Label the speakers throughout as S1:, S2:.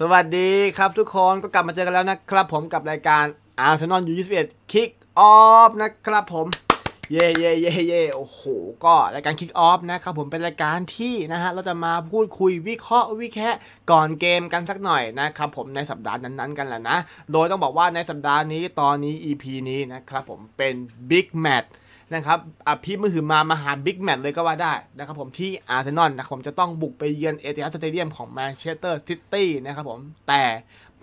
S1: สวัสดีครับทุกคนก็กลับมาเจอกันแล้วนะครับผมกับรายการอาร์เซนอลยูยี่สิบเอ็ดคิกออฟนะครับผมเย่เย่เย่เย่โอ้โหก็รายการคิกออฟนะครับผมเป็นรายการที่นะฮะเราจะมาพูดคุยวิเคราะห์วิแคะ ก่อนเกมกันสักหน่อยนะครับผมในสัปดาห์นั้นๆกันแหละนะ โดยต้องบอกว่าในสัปดาห์นี้ตอนนี้ EP นี้นะครับผมเป็นบิ๊กแมตช์นะครับอภิมหือมามหาบิ๊กแมตช์เลยก็ว่าได้นะครับผมที่อาร์เซนอลนะผมจะต้องบุกไปเยือนเอติฮัสเตเดียมของแมนเชสเตอร์ซิตี้นะครับผมแต่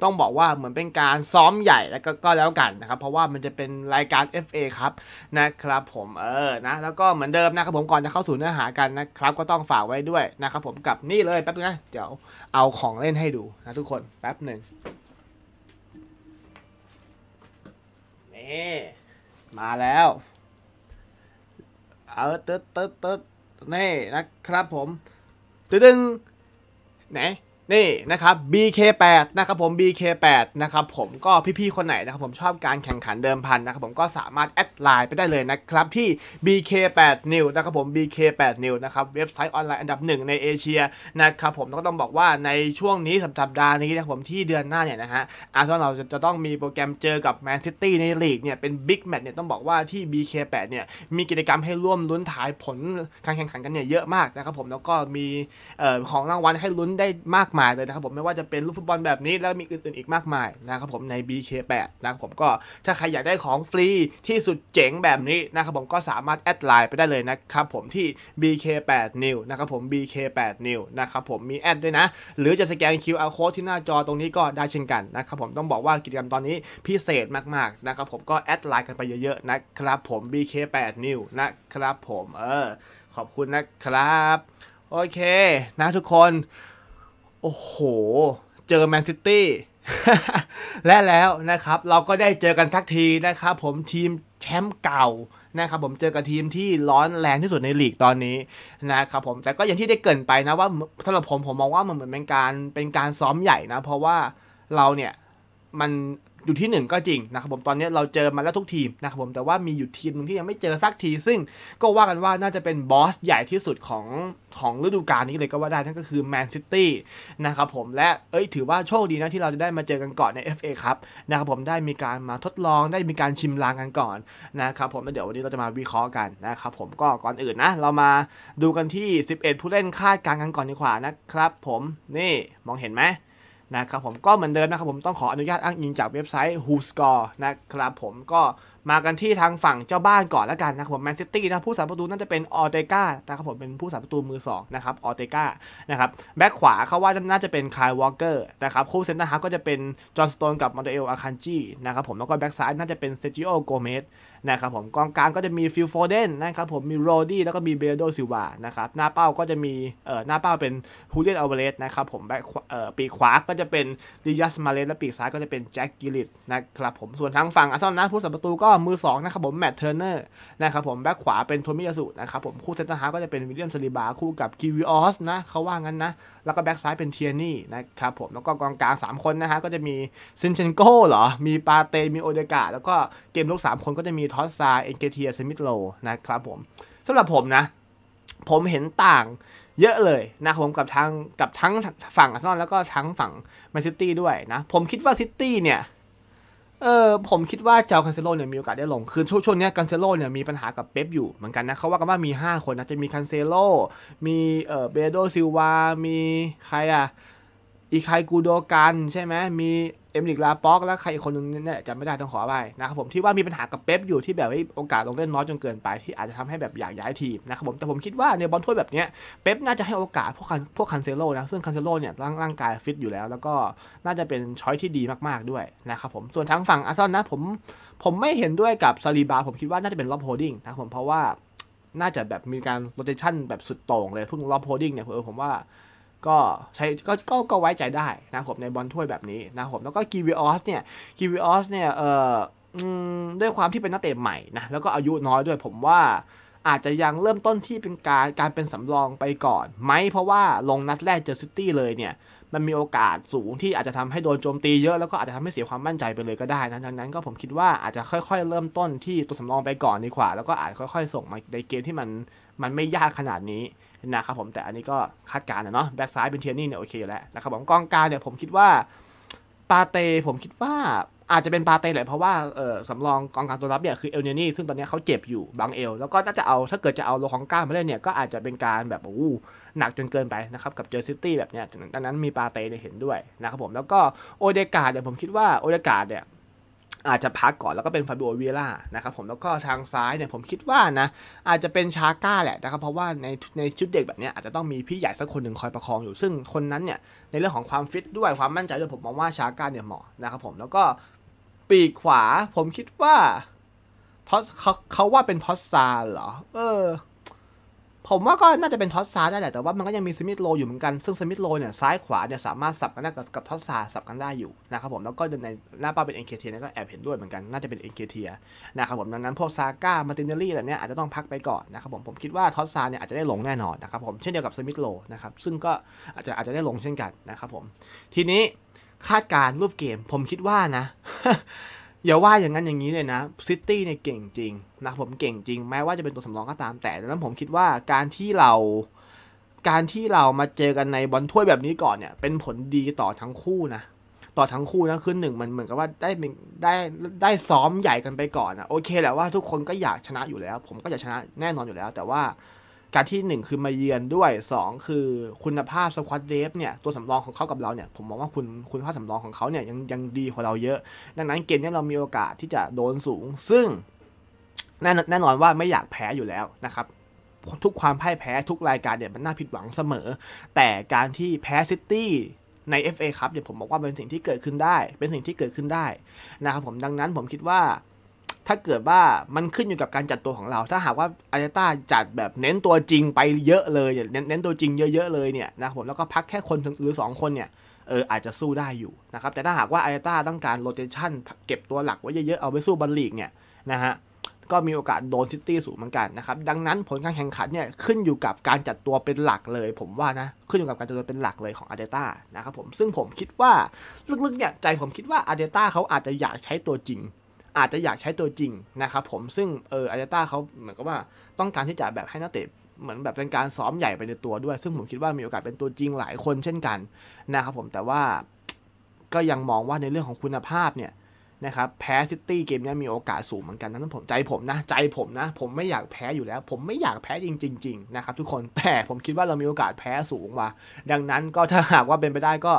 S1: ต้องบอกว่าเหมือนเป็นการซ้อมใหญ่แล้วก็แล้วกันนะครับเพราะว่ามันจะเป็นรายการ FA ครับนะครับ ผมเออนะแล้วก็เหมือนเดิมนะครับผมก่อนจะเข้าสู่เนื้อหากันนะครับก็ต้องฝากไว้ด้วยนะครับผมกับนี่เลย แป๊บนึงนะ เดี๋ยวเอาของเล่นให้ดูนะทุกคน แป๊บหนึ่งนี่ มาแล้วเออตึ๊ดตึ๊ดตึ๊ดนี่นะครับผม ตึ๊ดึงไหนนี่นะครับ BK8 นะครับผม BK8 นะครับผมก็พี่ๆ คนไหนนะครับผมชอบการแข่งขันเดิมพันนะครับผมก็สามารถแอดไลน์ไปได้เลยนะครับ ที่ BK8 New นะครับผม BK8 New นะครับเว็บไซต์ออนไลน์อันดับหนึ่งในเอเชียนะครับผมก็ต้องบอกว่าในช่วงนี้สัปดาห์นี้นะครับผมที่เดือนหน้าเนี่ยนะฮะอาร์เซนอลจะต้องมีโปรแกรมเจอกับแมนซิตี้ในลีกเนี่ยเป็นบิ๊กแมตช์เนี่ยต้องบอกว่าที่ BK8 เนี่ยมีกิจกรรมให้ร่วมลุ้นทายผลการแข่งขันกันเนี่ยเยอะมากนะครับผมแล้วก็มีของรางวัลให้ลุ้นได้มากมายมายเลยนะครับผมไม่ว่าจะเป็นลูกฟุตบอลแบบนี้แล้วมีอื่นๆอีกมากมายนะครับผมใน BK8 นะครับผมก็ถ้าใครอยากได้ของฟรีที่สุดเจ๋งแบบนี้นะครับผมก็สามารถแอดไลน์ไปได้เลยนะครับผมที่ BK8 New นะครับผม BK8 New นะครับผม มีแอดด้วยนะ หรือจะสแกน QR code ที่หน้าจอตรงนี้ก็ได้เช่นกันนะครับผมต้องบอกว่ากิจกรรมตอนนี้พิเศษมากๆนะครับผมก็แอดไลน์กันไปเยอะๆนะครับผม BK8 New นะครับ ผมเออขอบคุณนะครับโอเค นะทุกคนโอ้โห เจอแมนซิตี้และแล้วนะครับเราก็ได้เจอกันสักทีนะครับผมทีมแชมป์เก่านะครับผมเจอกับทีมที่ร้อนแรงที่สุดในลีกตอนนี้นะครับผมแต่ก็อย่างที่ได้เกินไปนะว่าสำหรับผมผมมองว่ามันเหมือนเป็นการเป็นการซ้อมใหญ่นะเพราะว่าเราเนี่ยมันอยู่ที่1ก็จริงนะครับผมตอนนี้เราเจอมาแล้วทุกทีมนะครับผมแต่ว่ามีอยู่ทีมนึงที่ยังไม่เจอสักทีซึ่งก็ว่ากันว่าน่าจะเป็นบอสใหญ่ที่สุดของของฤดูกาลนี้เลยก็ว่าได้นั่นก็คือแมนซิตี้นะครับผมและเอ้ยถือว่าโชคดีนะที่เราจะได้มาเจอกันก่อนใน FA ครับนะครับผมได้มีการมาทดลองได้มีการชิมลางกันก่อนนะครับผมแล้ว เดี๋ยววันนี้เราจะมาวิเคราะห์กันนะครับผมก็ก่อนอื่นนะ เรามาดูกันที่ 11 ผู้เล่นคาดการณ์กันก่อนดีกว่านะครับ ผมนี่มองเห็นไหมนะครับผมก็เหมือนเดิมนะครับผมต้องขออนุญาตอ้างอิงจากเว็บไซต์ WhoScore นะครับผมก็มากันที่ทางฝั่งเจ้าบ้านก่อนแล้วกันนะครับผมแมนซิตี้นะผู้สาประตูน่าจะเป็นออเตกานะครับผมเป็นผู้สาประตูมือ2นะครับออเตกานะครับแบ็คขวาเขาว่าน่าจะเป็นคายวอลเกอร์นะครับคู่เซนเตอร์ฮาร์ก็จะเป็นจอห์นสโตนกับมอนเตเอลอาคันจีนะครับผมแล้วก็แบ็คซ้ายน่าจะเป็นเซจิโอโกเมสนะครับผมกองกลางก็จะมีฟิลโฟเดนนะครับผมมีโรดี้แล้วก็มีเบโดซิวานะครับหน้าเป้าก็จะมีเอ่อหน้าเป้าเป็นฮูเลียนอัลเวเลสนะครับผมแบ็คเอ่อปีกขวาก็จะเป็นดิยัสมาเลสและปีกซ้ายก็จะเป็นแจ็คกิลิตนะครับผมส่วนทางฝั่งอาร์เซนอลนะผู้สมประตูก็มือสองนะครับผมแมตเทอร์เนอร์นะครับผมแบ็คขวาเป็นโทมิยาสุนะครับผมคู่เซนเตอร์ฮาร์ก็จะเป็นวิลเลียมซาลิบาคู่กับกิวิออสนะเขาว่างั้นนะแล้วก็แบ็คซ้ายเป็นเทียนี่นะครับผมแล้วก็กองกลาง 3 คนนะฮะก็จะมีซินเชนโก้เหรอมีปาเตมีโอเดกาแล้วก็เกมลุก 3 คนก็จะมีทอสซาเอ็นเกเทียสมิธโลนะครับผมสำหรับผมนะผมเห็นต่างเยอะเลยนะครับผมกับทางกับทั้งฝั่งอาร์เซนอลแล้วก็ทั้งฝั่งแมนซิตี้ด้วยนะผมคิดว่าซิตี้เนี่ยเออผมคิดว่าเจ้าคันเซโลเนี่ย มีโอกาสได้ลง คือช่วงช่วงนี้คันเซโลเนี่ย มีปัญหากับเป๊ปอยู่เหมือนกันนะ เขาว่ากันว่ามี 5 คนนะ จะมีคันเซโลมีเออเบโดซิลวา มี ใครอ่ะอีคายกูโดกันใช่ไหมมีเอมิลิกลาป๊อกและใครคนนึงเนี่ยจำไม่ได้ต้องขอไปนะครับผมที่ว่ามีปัญหากับเป๊ปอยู่ที่แบบว่าโอกาสลงเล่นน้อยจนเกินไปที่อาจจะทำให้แบบอยากย้ายทีมนะครับผมแต่ผมคิดว่าในบอลถ้วยแบบเนี้ยเป๊ปน่าจะให้โอกาสพวกคันพวกคันเซโลนะซึ่งคันเซโลเนี่ยร่างร่างกายฟิตอยู่แล้ว แล้วก็น่าจะเป็นช้อยที่ดีมากๆด้วยนะครับผมส่วนทางฝั่งอาร์ซอนนะผมผมไม่เห็นด้วยกับซาลีบาผมคิดว่าน่าจะเป็นล็อบโฮดิ้งนะครับผมเพราะว่าน่าจะแบบมีการโรเตชันแบบสุดโต่งเลยเพิ่งล็อบโฮดิ้งเนี่ยผมว่าก็ใช้ก็ก็ก็ไว้ใจได้นะครับในบอลถ้วยแบบนี้นะครับแล้วก็กีวิออสเนี่ยกีวิออสเนี่ยเอ่อด้วยความที่เป็นนักเตะใหม่นะแล้วก็อายุน้อยด้วยผมว่า อาจจะยังเริ่มต้นที่เป็นการการเป็นสำรองไปก่อนไหมเพราะว่าลงนัดแรกเจอซิตี้เลยเนี่ย มันมีโอกาสสูงที่อาจจะทำให้โดนโจมตีเยอะแล้วก็อาจจะทำให้เสียความมั่นใจไปเลยก็ได้นะดังนั้นก็ผมคิดว่าอาจจะค่อย ๆ เริ่มต้นที่ตัวสำรองไปก่อนดีกว่าแล้วก็อาจค่อยๆ ส่งมาในเกมที่มันมันไม่ยากขนาดนี้นะครับผมแต่อันนี้ก็คาดการณ์นะเนาะแบ็กซ้ายเป็นเทียนี่เนี่ยโอเคอยู่แล้วนะครับผมกองกลางเนี่ยผมคิดว่าปาเตผมคิดว่าอาจจะเป็นปาเต้แหละเพราะว่าเออสำรองกองกลางตัวรับเนี่ยคือเอลเนนี่ซึ่งตอนนี้เขาเจ็บอยู่บางเอลแล้วก็น่าจะเอาถ้าเกิดจะเอาโลของก้ามาเล่นเนี่ยก็อาจจะเป็นการแบบโอ้หนักจนเกินไปนะครับกับเจอซิตี้แบบเนี้ยดังนั้นมีปาเต้เนี่ยเห็นด้วยนะครับผมแล้วก็โอเดกาเนี่ยผมคิดว่าโอเดกาเนี่ยอาจจะพักก่อนแล้วก็เป็นฟาดูเวี่านะครับผมแล้วก็ทางซ้ายเนี่ยผมคิดว่านะ อาจจะเป็นชาก้าแหละนะครับเพราะว่าในในชุดเด็กแบบนี้ อาจจะต้องมีพี่ใหญ่สักคนหนึ่งคอยประคองอยู่ซึ่งคนนั้นเนี่ยในเรื่องของความฟิตด้วยความมั่นใจด้วยผมมองว่าชาก้าเนี่ยเหมาะนะครับผมแล้วก็ปีกขวาผมคิดว่าท็อสเขาเขาว่าเป็นท็อสซาเหรอเออผมว่าก็น่าจะเป็นท็อตซาได้แหละแต่ว่ามันก็ยังมีสมิธโลอยู่เหมือนกันซึ่งสมิธโลเนี่ยซ้ายขวาเนี่ยสามารถสับกันได้กับกับท็อตซาสับกันได้อยู่นะครับผมแล้วก็ในหน้าป้าเป็นเอ็นเคเทียก็แอบเห็นด้วยเหมือนกัน น่าจะเป็นเอ็นเคเทียนะครับผมดังนั้นพวกซาก้ามาตินเนอรี่อะไรเนี้ยอาจจะต้องพักไปก่อนนะครับผมผมคิดว่าท็อตซาเนี่ยอาจจะได้ลงแน่นอนนะครับผมเช่นเดียวกับสมิธโลนะครับซึ่งก็อาจจะอาจจะได้ลงเช่นกันนะครับผมทีนี้คาดการรูปเกมผมคิดว่านะอย่าว่าอย่างนั้นอย่างนี้เลยนะ ซิตี้เนี่ยเก่งจริงนะผมเก่งจริง แม้ว่าจะเป็นตัวสำรองก็ตามแต่แล้วผมคิดว่าการที่เรา การที่เรามาเจอกันในบอลถ้วยแบบนี้ก่อนเนี่ย เป็นผลดีต่อทั้งคู่นะต่อทั้งคู่นะคือหนึ่งมันเหมือนกับว่าได้ได้ได้ซ้อมใหญ่กันไปก่อนนะโอเคแหละว่าทุกคนก็อยากชนะอยู่แล้ว ผมก็อยากชนะแน่นอนอยู่แล้ว แต่ว่าการที่ 1 คือมาเยือนด้วย 2 คือคุณภาพสควอตเดฟเนี่ย ตัวสำรองของเขากับเราเนี่ยผมมองว่าคุณคุณภาพสำรองของเขาเนี่ยยังยังดีกว่าเราเยอะ ดังนั้นเกมนี้เรามีโอกาสที่จะโดนสูงซึ่ง แน่แน่นอนว่าไม่อยากแพ้อยู่แล้วนะครับทุกความพ่ายแพ้ทุกรายการเนี่ยมันน่าผิดหวังเสมอ แต่การที่แพ้ซิตี้ใน FA ครับเนี่ยผมบอกว่าเป็นสิ่งที่เกิดขึ้นได้ เป็นสิ่งที่เกิดขึ้นได้นะครับผมดังนั้นผมคิดว่าถ้าเกิดว่ามันขึ้นอยู่กับการจัดตัวของเรา ถ้าหากว่าอาร์เตต้าจัดแบบเน้นตัวจริงไปเยอะเลยเน้นเน้นตัวจริงเยอะ ๆ เลยเนี่ยนะผมแล้วก็พักแค่คนหรือ2คนเนี่ยเอออาจจะสู้ได้อยู่นะครับแต่ถ้าหากว่าอาร์เตต้าต้องการโรเตชันเก็บตัวหลักไว้เยอะๆ เอาไปสู้บอลลีกเนี่ยนะฮะก็มีโอกาสโดนซิตี้สูงเหมือนกันนะครับดังนั้นผลการแข่งขันเนี่ยขึ้นอยู่กับการจัดตัวเป็นหลักเลย ผมว่านะขึ้นอยู่กับการจัดตัวเป็นหลักเลยของอาร์เดต้านะครับผมซึ่งผมคิดว่าลึกๆเนี่ยใจผมคิดว่าอาร์เดต้าเขาอาจจะอยากใช้ตัวจริงอาจจะอยากใช้ตัวจริงนะครับผมซึ่งเอออาร์เตต้าเขาเหมือนกับว่าต้องการที่จะแบบให้นักเตะเหมือนแบบเป็นการซ้อมใหญ่ไปในตัวด้วย ซึ่งผมคิดว่ามีโอกาสเป็นตัวจริงหลายคนเช่นกันนะครับผมแต่ว่าก็ยังมองว่าในเรื่องของคุณภาพเนี่ยนะครับแพ้ซิตี้เกมนี้มีโอกาสสูงเหมือนกันนั้นผมใจผมนะ ใจผมนะผมไม่อยากแพ้อยู่แล้ว ผมไม่อยากแพ้จริงๆนะครับทุกคนแต่ผมคิดว่าเรามีโอกาสแพ้สูงว่ะดังนั้นก็ถ้าหากว่าเป็นไปได้ก็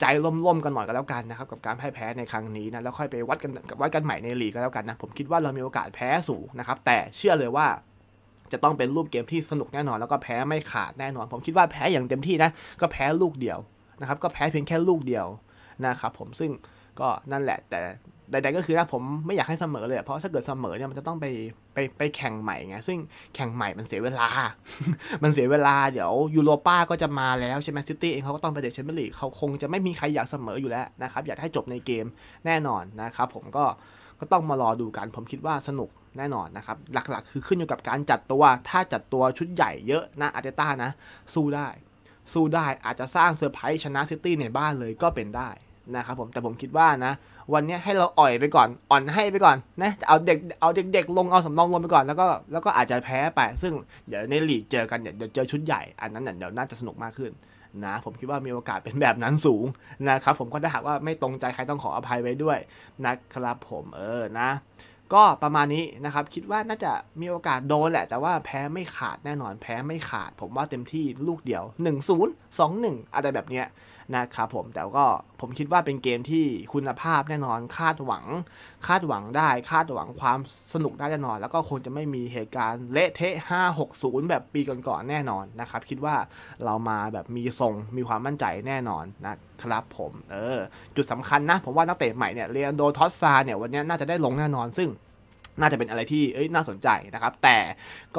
S1: ใจล่มๆกันหน่อยก็แล้วกันนะครับ กับการแพ้แพ้ในครั้งนี้นะแล้วค่อยไปวัดกันวัดกันใหม่ในลีกก็แล้วกันนะ ผมคิดว่าเรามีโอกาสแพ้สูงนะครับ แต่เชื่อเลยว่า จะต้องเป็นรูปเกมที่สนุกแน่นอนแล้วก็แพ้ไม่ขาดแน่นอนผมคิดว่าแพ้อย่างเต็มที่นะก็แพ้ลูกเดียวนะครับ ก็แพ้เพียงแค่ลูกเดียวนะครับผมซึ่งก็นั่นแหละแต่ใดๆก็คือถ้าผมไม่อยากให้เสมอเลยเพราะถ้าเกิดเสมอเนี่ยมันจะต้องไปไปไปแข่งใหม่ไงซึ่งแข่งใหม่มันเสียเวลา มันเสียเวลาเดี๋ยวยูโรป้าก็จะมาแล้วใช่ไหมซิตี้เองเขาก็ต้องไปเดชเชมเบอร์ลี่เขาคงจะไม่มีใครอยากเสมออยู่แล้วนะครับอยากให้จบในเกมแน่นอนนะครับผมก็ก็ต้องมารอดูกันผมคิดว่าสนุกแน่นอนนะครับหลักๆ คือขึ้นอยู่กับการจัดตัวถ้าจัดตัวชุดใหญ่เยอะนะอาร์เตต้านะสู้ได้สู้ได้อาจจะสร้างเซอร์ไพรส์ชนะซิตี้ในบ้านเลยก็เป็นได้นะครับผมแต่ผมคิดว่านะวันนี้ให้เราอ่อยไปก่อนอ่อนให้ไปก่อนนะจะเอาเด็กเอาเด็กๆลงเอาสำรองลงไปก่อน แล้วก็แล้วก็อาจจะแพ้ไป ซึ่งเดี๋ยวในลีกเจอกันเดี๋ยวเจอชุดใหญ่อันนั้นเดี๋ยวน่าจะสนุกมากขึ้นนะผมคิดว่ามีโอกาสเป็นแบบนั้นสูงนะครับผมก็ถ้าหากว่าไม่ตรงใจใครต้องขออภัยไว้ด้วยนะครับผมเออนะ ก็ประมาณนี้นะครับคิดว่าน่าจะมีโอกาสโดนแหละ แต่ว่าแพ้ไม่ขาดแน่นอนแพ้ไม่ขาด ผมว่าเต็มที่ลูกเดียว 1 0 2 1อะไรแบบเนี้ยนะครับผมแต่ก็ผมคิดว่าเป็นเกมที่คุณภาพแน่นอน คาดหวัง คาดหวังได้คาดหวังความสนุกได้แน่นอน แล้วก็คงจะไม่มีเหตุการณ์เละเทะ 560 แบบปีก่อนๆแน่นอนนะครับคิดว่าเรามาแบบมีทรง มีความมั่นใจแน่นอนนะครับผมเออจุดสำคัญนะ ผมว่านักเตะใหม่เนี่ยเรียนโดทอสซาเนี่ยวันนี้น่าจะได้ลงแน่นอนซึ่งน่าจะเป็นอะไรที่เอ้ยน่าสนใจนะครับ แต่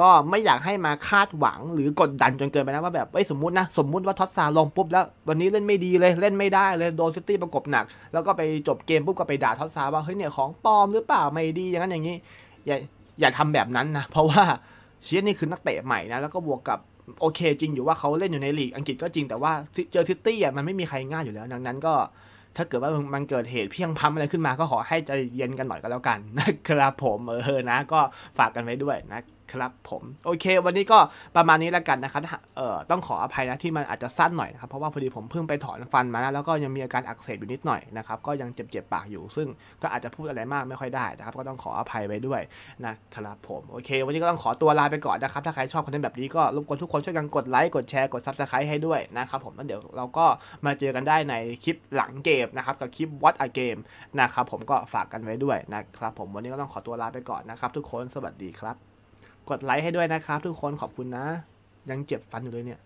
S1: ก็ไม่อยากให้มาคาดหวังหรือกดดันจนเกินไปนะว่าแบบไอ้สมมตินะสมมุติว่าท็อตซาลงปุ๊บแล้ว วันนี้เล่นไม่ดีเลยเล่นไม่ได้เลยโดนซิตี้ประกบหนักแล้วก็ไปจบเกมปุ๊บก็ไปด่าท็อตซาว่าเฮ้ยเนี่ยของปลอมหรือเปล่าไม่ดีอย่างนั้นอย่างนี้ อย่าอย่าทำแบบนั้นนะเพราะว่าเชียร์นี่คือนักเตะใหม่นะแล้วก็บวกกับโอเค จริงอยู่ว่าเขาเล่นอยู่ในลีกอังกฤษก็จริงแต่ว่าเจอซิตี้อ่ะมันไม่มีใครง่ายอยู่แล้วดังนั้นก็ถ้าเกิดว่ามันเกิดเหตุเพียงพัมอะไรขึ้นมาก็ขอให้ใจเย็นกันหน่อยก็แล้วกันนะครับผมเออนะก็ฝากกันไว้ด้วยนะครับผมโอเควันนี้ก็ประมาณนี้แล้วกันนะครับเอ่อต้องขออภัยนะที่มันอาจจะสั้นหน่อยนะครับเพราะว่าพอดีผมเพิ่งไปถอนฟันมานะแล้วก็ยังมีอาการอักเสบอยู่นิดหน่อยนะครับก็ยังเจ็บๆปากอยู่ซึ่งก็อาจจะพูดอะไรมากไม่ค่อยได้นะครับ ก็ต้องขออภัยไปด้วยนะครับผมโอเค วันนี้ก็ต้องขอตัวลาไปก่อนนะครับถ้าใครชอบคอนเทนต์แบบนี้ก็รบกวนทุกคนช่วยกันกดไลค์กดแชร์กดซับสไครต์ให้ด้วยนะครับผมแล้วเดี๋ยวเราก็มาเจอกันได้ในคลิปหลังเกมนะครับกับคลิป What a Game นะครับผมก็ฝากกันไว้ด้วยนะครับผมวันนี้ก็ต้องขอตัวลาไปก่อนนะครับทุกคนสวัสดีครับกดไลค์ให้ด้วยนะครับทุกคนขอบคุณนะ ยังเจ็บฟันอยู่เลยเนี่ย